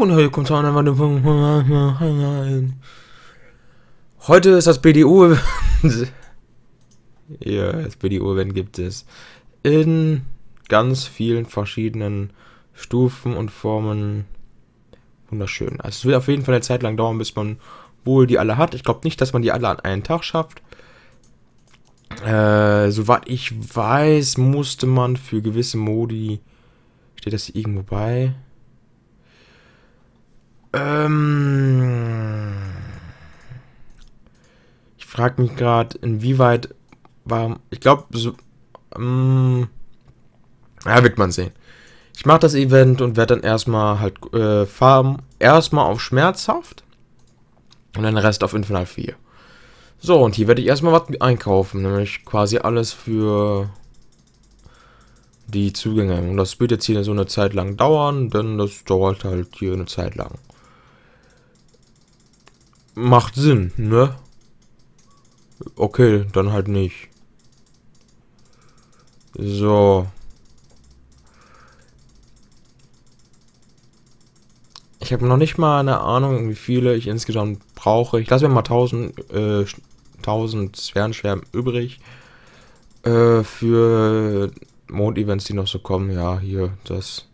und heute kommt auch einfach eine Heute ist das BDU. ja, das BDU-Event gibt es in ganz vielen verschiedenen Stufen und Formen. Wunderschön. Also es wird auf jeden Fall eine Zeit lang dauern, bis man wohl die alle hat. Ich glaube nicht, dass man die alle an einen Tag schafft. Äh, soweit ich weiß, musste man für gewisse Modi. Steht das irgendwo bei? Ähm ich frage mich gerade, inwieweit war. Ich glaube, so, ähm ja, wird man sehen. Ich mache das Event und werde dann erstmal halt äh, farben. Erstmal auf schmerzhaft und den Rest auf Infernal 4. So, und hier werde ich erstmal was einkaufen, nämlich quasi alles für die Zugänge. Und das wird jetzt hier so eine Zeit lang dauern, denn das dauert halt hier eine Zeit lang macht Sinn, ne? Okay, dann halt nicht. So. Ich habe noch nicht mal eine Ahnung, wie viele ich insgesamt brauche. Ich lasse mir mal 1000, äh, 1000 Sphärenscherben übrig. Äh, für Mond-Events, die noch so kommen. Ja, hier, das.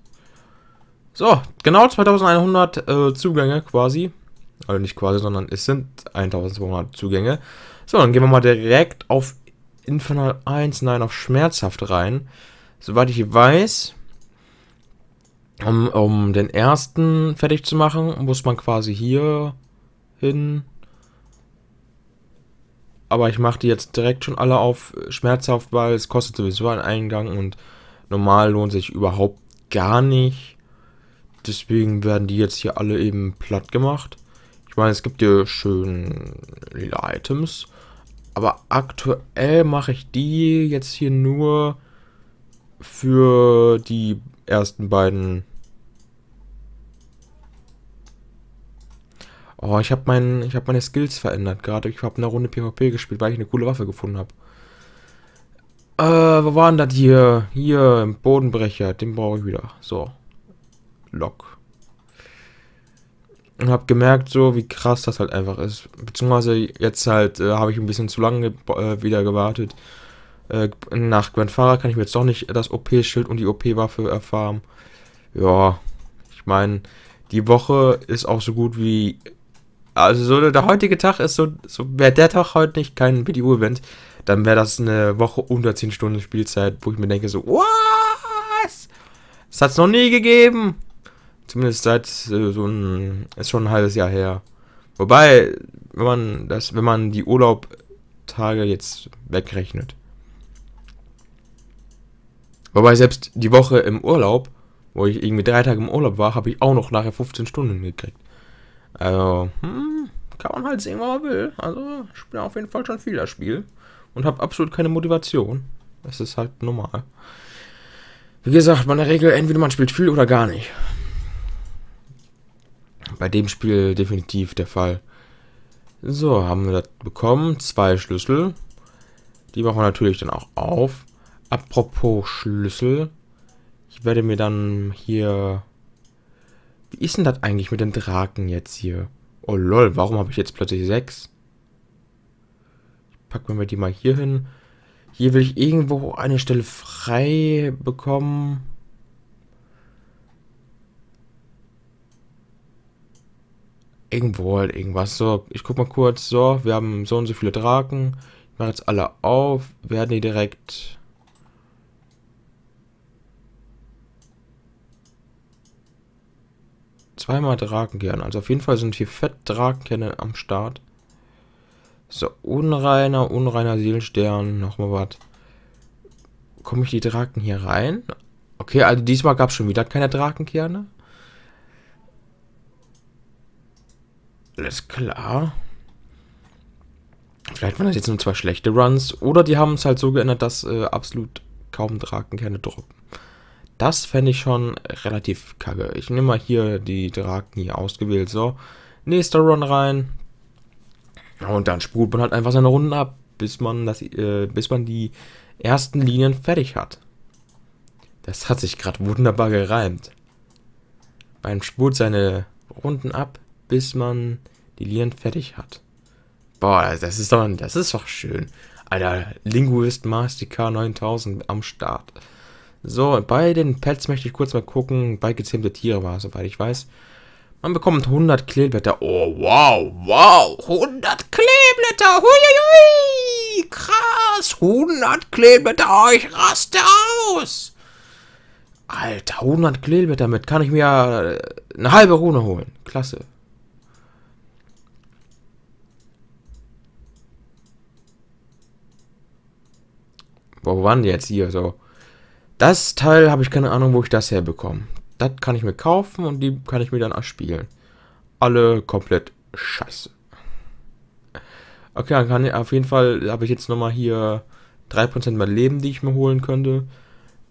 So, genau 2100 äh, Zugänge quasi. Also nicht quasi, sondern es sind 1200 Zugänge. So, dann gehen wir mal direkt auf Infernal 1, nein, auf Schmerzhaft rein. Soweit ich weiß, um, um den ersten fertig zu machen, muss man quasi hier hin. Aber ich mache die jetzt direkt schon alle auf Schmerzhaft, weil es kostet sowieso einen Eingang und normal lohnt sich überhaupt gar nicht. Deswegen werden die jetzt hier alle eben platt gemacht. Ich meine, es gibt hier schön lila Items, aber aktuell mache ich die jetzt hier nur für die ersten beiden. Oh, ich habe mein, hab meine Skills verändert gerade. Ich habe eine Runde PvP gespielt, weil ich eine coole Waffe gefunden habe. Äh, wo waren das hier? Hier, im Bodenbrecher. Den brauche ich wieder. So. Lock und habe gemerkt, so wie krass das halt einfach ist. Beziehungsweise jetzt halt äh, habe ich ein bisschen zu lange äh, wieder gewartet. Äh, nach Fahrer kann ich mir jetzt doch nicht das OP-Schild und die OP-Waffe erfahren. Ja, ich meine, die Woche ist auch so gut wie. Also so der heutige Tag ist so, so wäre der Tag heute nicht kein BDU-Event, dann wäre das eine Woche unter 10 Stunden Spielzeit, wo ich mir denke so, was? Das hat's noch nie gegeben. Zumindest seit äh, so ein, ist schon ein halbes Jahr her. Wobei, wenn man das, wenn man die Urlaubtage jetzt wegrechnet. Wobei selbst die Woche im Urlaub, wo ich irgendwie drei Tage im Urlaub war, habe ich auch noch nachher 15 Stunden gekriegt. Also, hm, kann man halt sehen, was man will. Also, ich bin auf jeden Fall schon viel das Spiel und habe absolut keine Motivation. Das ist halt normal. Wie gesagt, meine Regel, entweder man spielt viel oder gar nicht bei dem Spiel definitiv der Fall. So, haben wir das bekommen. Zwei Schlüssel. Die machen wir natürlich dann auch auf. Apropos Schlüssel. Ich werde mir dann hier... Wie ist denn das eigentlich mit den Draken jetzt hier? Oh lol, warum habe ich jetzt plötzlich sechs? Packen wir die mal hier hin. Hier will ich irgendwo eine Stelle frei bekommen. irgendwo halt irgendwas. So, ich guck mal kurz. So, wir haben so und so viele Draken. Ich mache jetzt alle auf. Werden die direkt... Zweimal Drakenkerne. Also auf jeden Fall sind hier fett Drakenkerne am Start. So, unreiner, unreiner Seelenstern. Nochmal was. Komme ich die Draken hier rein? Okay, also diesmal gab es schon wieder keine Drakenkerne. Alles klar. Vielleicht waren das jetzt nur zwei schlechte Runs. Oder die haben es halt so geändert, dass äh, absolut kaum Drakenkerne droppen. Das fände ich schon relativ kacke. Ich nehme mal hier die Draken hier ausgewählt. So, nächster Run rein. Und dann spult man halt einfach seine Runden ab, bis man, das, äh, bis man die ersten Linien fertig hat. Das hat sich gerade wunderbar gereimt. Beim Spult seine Runden ab, bis man die Linien fertig hat. Boah, das ist doch, das ist doch schön. Alter, Linguist Mastika 9000 am Start. So, bei den Pets möchte ich kurz mal gucken. Bei gezähmte Tiere war es, soweit ich weiß. Man bekommt 100 Kleeblätter. Oh, wow, wow. 100 Kleeblätter. Huiuiui. Krass. 100 Kleeblätter. Oh, ich raste aus. Alter, 100 Kleeblätter. Damit kann ich mir äh, eine halbe Rune holen. Klasse. Wo waren die jetzt hier? So. Das Teil habe ich keine Ahnung, wo ich das herbekomme. Das kann ich mir kaufen und die kann ich mir dann erspielen. Alle komplett scheiße. Okay, dann kann ich, auf jeden Fall habe ich jetzt nochmal hier 3% mehr Leben, die ich mir holen könnte.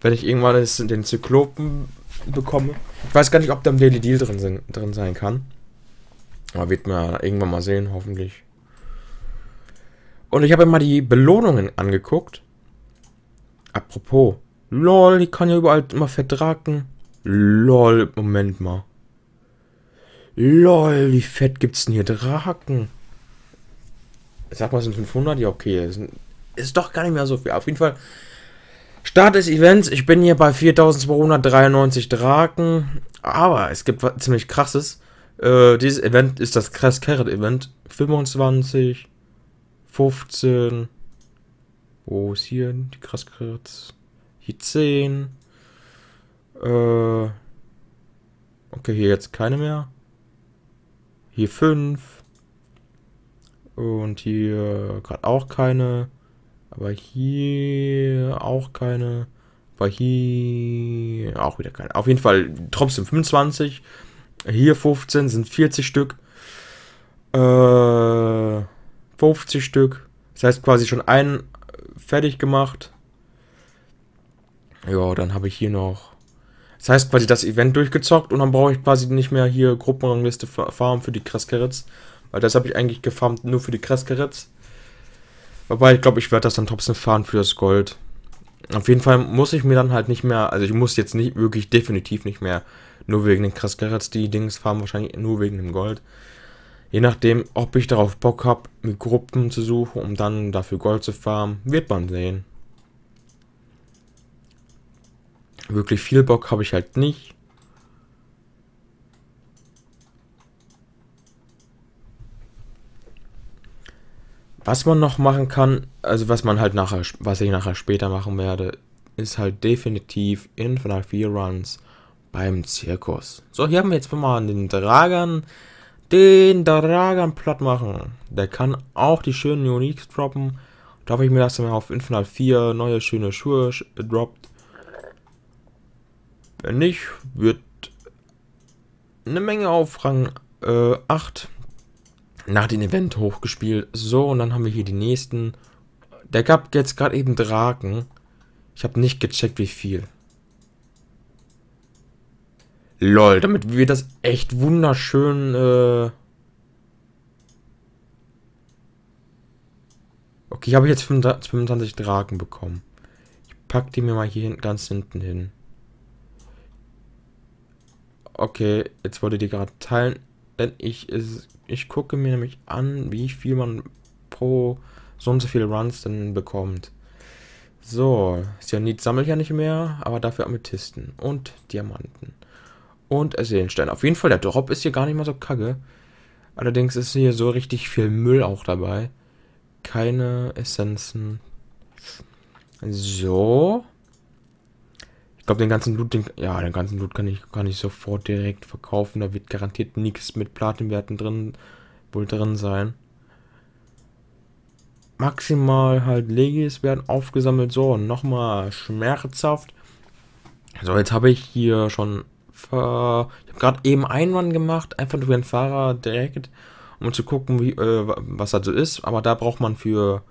Wenn ich irgendwann den Zyklopen bekomme. Ich weiß gar nicht, ob da im Daily Deal drin, sind, drin sein kann. Aber wird man irgendwann mal sehen, hoffentlich. Und ich habe mir mal die Belohnungen angeguckt. Apropos. Lol, ich kann ja überall immer verdraken. Lol, Moment mal. Lol, wie fett gibt's denn hier Draken? Sag mal, sind 500? Ja, okay. Ist, ist doch gar nicht mehr so viel. Auf jeden Fall. Start des Events. Ich bin hier bei 4293 Draken. Aber es gibt was ziemlich krasses. Äh, dieses Event ist das Crash Carrot Event. 25, 15, wo ist hier die Kraskritz? Hier 10. Äh, okay, hier jetzt keine mehr. Hier 5. Und hier gerade auch keine. Aber hier auch keine. Aber hier auch wieder keine. Auf jeden Fall trotzdem 25. Hier 15 sind 40 Stück. Äh, 50 Stück. Das heißt quasi schon ein fertig gemacht. Ja, dann habe ich hier noch. Das heißt quasi das Event durchgezockt und dann brauche ich quasi nicht mehr hier Gruppenrangliste farmen für die Kreskeritz. Weil das habe ich eigentlich gefarmt nur für die Kreskeritz. Wobei ich glaube, ich werde das dann trotzdem fahren für das Gold. Auf jeden Fall muss ich mir dann halt nicht mehr, also ich muss jetzt nicht wirklich definitiv nicht mehr nur wegen den Kreskeritz die Dings farmen, wahrscheinlich nur wegen dem Gold. Je nachdem, ob ich darauf Bock habe, mit Gruppen zu suchen, um dann dafür Gold zu farmen, wird man sehen. Wirklich viel Bock habe ich halt nicht. Was man noch machen kann, also was man halt nachher, was ich nachher später machen werde, ist halt definitiv in Final 4 Runs beim Zirkus. So, hier haben wir jetzt mal den Dragern den dragan platt machen. Der kann auch die schönen Uniques droppen. Da habe ich mir das mal auf Infinite 4 neue schöne Schuhe äh, droppt. Wenn nicht, wird eine Menge auf Rang äh, 8 nach dem Event hochgespielt. So, und dann haben wir hier die nächsten. Der gab jetzt gerade eben Draken. Ich habe nicht gecheckt, wie viel. Lol, damit wird das echt wunderschön. Äh okay, ich habe jetzt 25 Draken bekommen. Ich packe die mir mal hier ganz hinten hin. Okay, jetzt wollte die gerade teilen. Denn ich, ich gucke mir nämlich an, wie viel man pro so und so viele Runs denn bekommt. So, Cyanid sammle ich ja nicht mehr, aber dafür Amethysten und Diamanten. Und Seelenstein. Auf jeden Fall, der Drop ist hier gar nicht mal so kacke. Allerdings ist hier so richtig viel Müll auch dabei. Keine Essenzen. So. Ich glaube, den ganzen Loot, den, ja, den ganzen Loot kann ich, kann ich sofort direkt verkaufen. Da wird garantiert nichts mit Platinwerten drin, wohl drin sein. Maximal halt Legis werden aufgesammelt. So, nochmal schmerzhaft. So, jetzt habe ich hier schon Ver äh, ich habe gerade eben einen Run gemacht, einfach durch den Fahrer direkt, um zu gucken, wie, äh, was da so ist. Aber da braucht man für,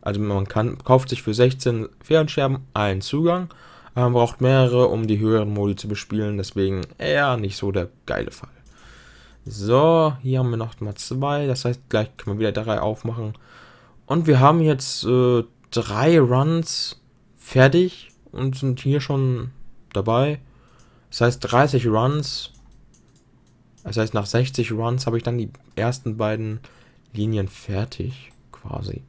also man kann, kauft sich für 16 Fernscherben einen Zugang, aber braucht mehrere, um die höheren Modi zu bespielen. Deswegen eher nicht so der geile Fall. So, hier haben wir noch mal zwei, das heißt, gleich können wir wieder drei aufmachen. Und wir haben jetzt äh, drei Runs fertig und sind hier schon dabei. Das heißt 30 Runs. Das heißt, nach 60 Runs habe ich dann die ersten beiden Linien fertig, quasi.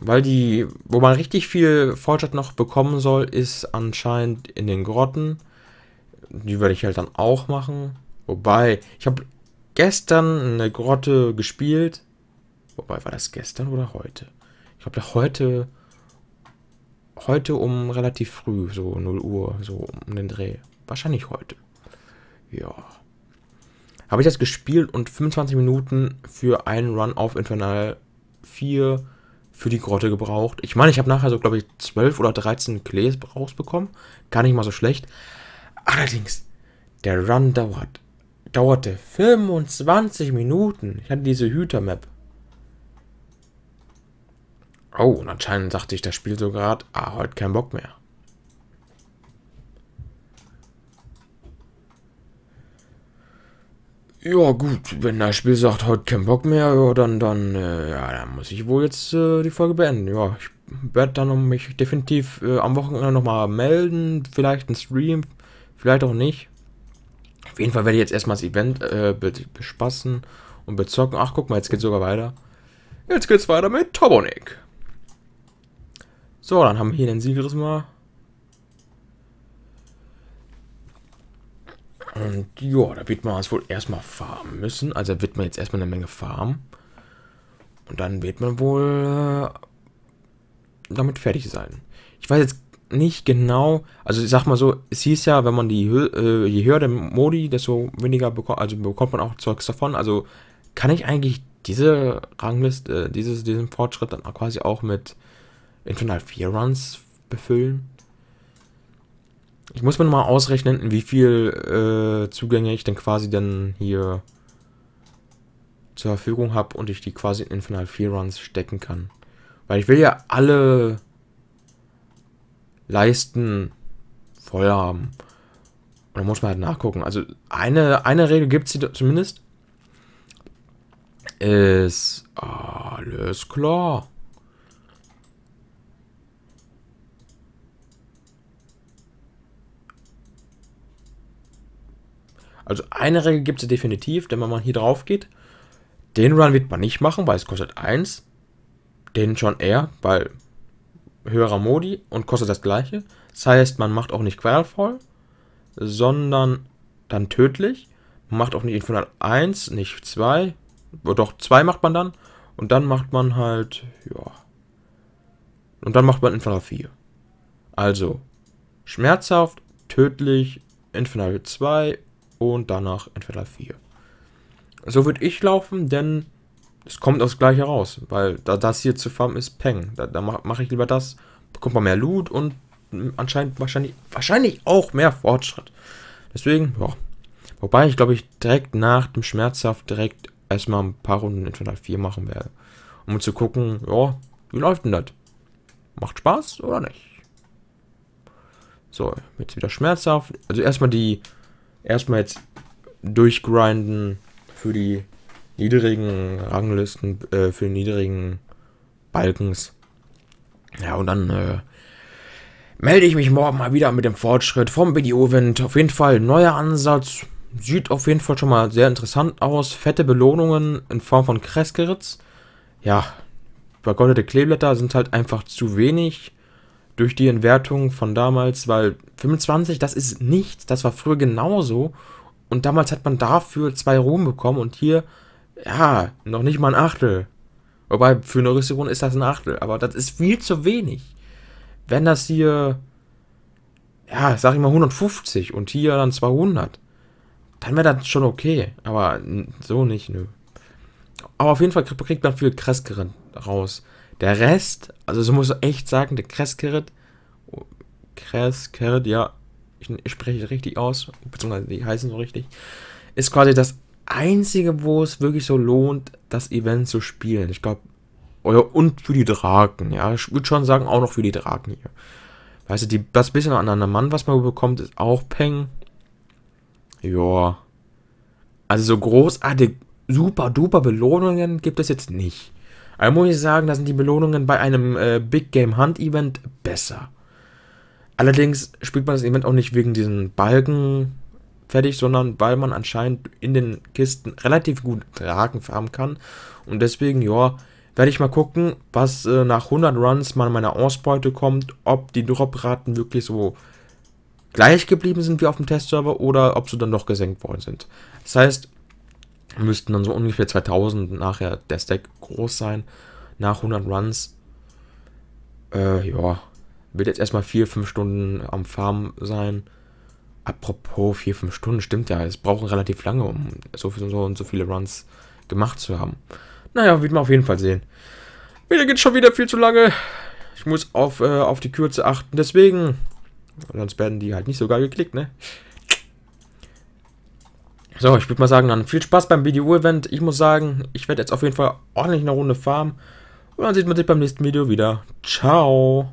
Weil die, wo man richtig viel Fortschritt noch bekommen soll, ist anscheinend in den Grotten. Die werde ich halt dann auch machen. Wobei, ich habe gestern eine Grotte gespielt. Wobei, war das gestern oder heute? Ich glaube, heute heute um relativ früh, so 0 Uhr, so um den Dreh. Wahrscheinlich heute. Ja. Habe ich das gespielt und 25 Minuten für einen Run auf Infernal 4 für die Grotte gebraucht. Ich meine, ich habe nachher so, glaube ich, 12 oder 13 Clays rausbekommen. Gar nicht mal so schlecht. Allerdings, der Run dauert, dauerte 25 Minuten. Ich hatte diese Hüter-Map. Oh, und anscheinend dachte ich, das Spiel so gerade, ah, heute kein Bock mehr. Ja gut, wenn das Spiel sagt, heute kein Bock mehr, ja, dann, dann, äh, ja, dann muss ich wohl jetzt äh, die Folge beenden. Ja, ich werde dann mich definitiv äh, am Wochenende nochmal melden, vielleicht ein Stream, vielleicht auch nicht. Auf jeden Fall werde ich jetzt erstmal das Event äh, bespassen und bezocken. Ach, guck mal, jetzt geht's sogar weiter. Jetzt geht's weiter mit Tobonic. So, dann haben wir hier den Siegriss Und ja, da wird man es wohl erstmal farmen müssen. Also da wird man jetzt erstmal eine Menge farmen. Und dann wird man wohl äh, damit fertig sein. Ich weiß jetzt nicht genau, also ich sag mal so, es hieß ja, wenn man die äh, je höher der Modi, desto weniger bekommt, also bekommt man auch Zeugs davon. Also kann ich eigentlich diese Rangliste, äh, dieses, diesen Fortschritt dann quasi auch mit in 4 Runs befüllen. Ich muss mir nochmal ausrechnen, wie viel äh, Zugänge ich denn quasi dann hier zur Verfügung habe und ich die quasi in Final 4 Runs stecken kann. Weil ich will ja alle Leisten voll haben. Und da muss man halt nachgucken. Also eine, eine Regel gibt es zumindest. Ist alles klar. Also eine Regel gibt es definitiv, denn wenn man hier drauf geht, den Run wird man nicht machen, weil es kostet 1. Den schon eher, weil höherer Modi und kostet das gleiche. Das heißt, man macht auch nicht qualvoll, sondern dann tödlich. Man macht auch nicht Infernal 1, nicht 2. Doch, 2 macht man dann. Und dann macht man halt, ja. Und dann macht man Infernal 4. Also, schmerzhaft, tödlich, Infernal 2 und danach entweder 4. So würde ich laufen, denn es kommt aufs Gleiche raus, weil da das hier zu farmen ist, Peng. Da, da mache mach ich lieber das, bekommt man mehr Loot und anscheinend wahrscheinlich, wahrscheinlich auch mehr Fortschritt. Deswegen, ja. Wobei ich glaube ich direkt nach dem Schmerzhaft direkt erstmal ein paar Runden entweder 4 machen werde. Um zu gucken, ja, wie läuft denn das? Macht Spaß oder nicht? So, jetzt wieder schmerzhaft. Also erstmal die erstmal jetzt durchgrinden für die niedrigen Ranglisten, äh, für die niedrigen Balkens. Ja, und dann äh, melde ich mich morgen mal wieder mit dem Fortschritt vom video wind Auf jeden Fall neuer Ansatz. Sieht auf jeden Fall schon mal sehr interessant aus. Fette Belohnungen in Form von Kreskeritz. Ja, vergoldete Kleeblätter sind halt einfach zu wenig durch die Entwertung von damals, weil 25, das ist nichts. Das war früher genauso. Und damals hat man dafür zwei Ruhm bekommen und hier, ja, noch nicht mal ein Achtel. Wobei, für eine Rüstung ist das ein Achtel, aber das ist viel zu wenig. Wenn das hier, ja, sag ich mal 150 und hier dann 200, dann wäre das schon okay. Aber so nicht, nö. Aber auf jeden Fall kriegt man viel Kreskeret raus. Der Rest, also so muss ich echt sagen, der Kreskeret Kraskerit, ja, ich, ich spreche richtig aus, beziehungsweise die heißen so richtig, ist quasi das einzige, wo es wirklich so lohnt, das Event zu spielen. Ich glaube, und für die Draken, ja. Ich würde schon sagen, auch noch für die Draken hier. Weißt du, die, das bisschen an einem Mann, was man bekommt, ist auch Peng. Ja. Also so großartig, super duper Belohnungen gibt es jetzt nicht. Also muss ich sagen, da sind die Belohnungen bei einem äh, Big Game Hunt Event besser. Allerdings spielt man das Event auch nicht wegen diesen Balken fertig, sondern weil man anscheinend in den Kisten relativ gut Draken farmen kann. Und deswegen, ja, werde ich mal gucken, was äh, nach 100 Runs mal meiner Ausbeute kommt, ob die Dropraten wirklich so gleich geblieben sind wie auf dem Testserver oder ob sie dann doch gesenkt worden sind. Das heißt, müssten dann so ungefähr 2000 nachher der Stack groß sein nach 100 Runs. Äh, ja wird jetzt erstmal 4-5 Stunden am Farm sein. Apropos 4-5 Stunden, stimmt ja. Es brauchen relativ lange, um so, so und so viele Runs gemacht zu haben. Naja, wird man auf jeden Fall sehen. Wieder geht schon wieder viel zu lange. Ich muss auf, äh, auf die Kürze achten. Deswegen. Sonst werden die halt nicht so geil geklickt, ne? So, ich würde mal sagen, dann viel Spaß beim video event Ich muss sagen, ich werde jetzt auf jeden Fall ordentlich eine Runde farmen. Und dann sieht man sich beim nächsten Video wieder. Ciao.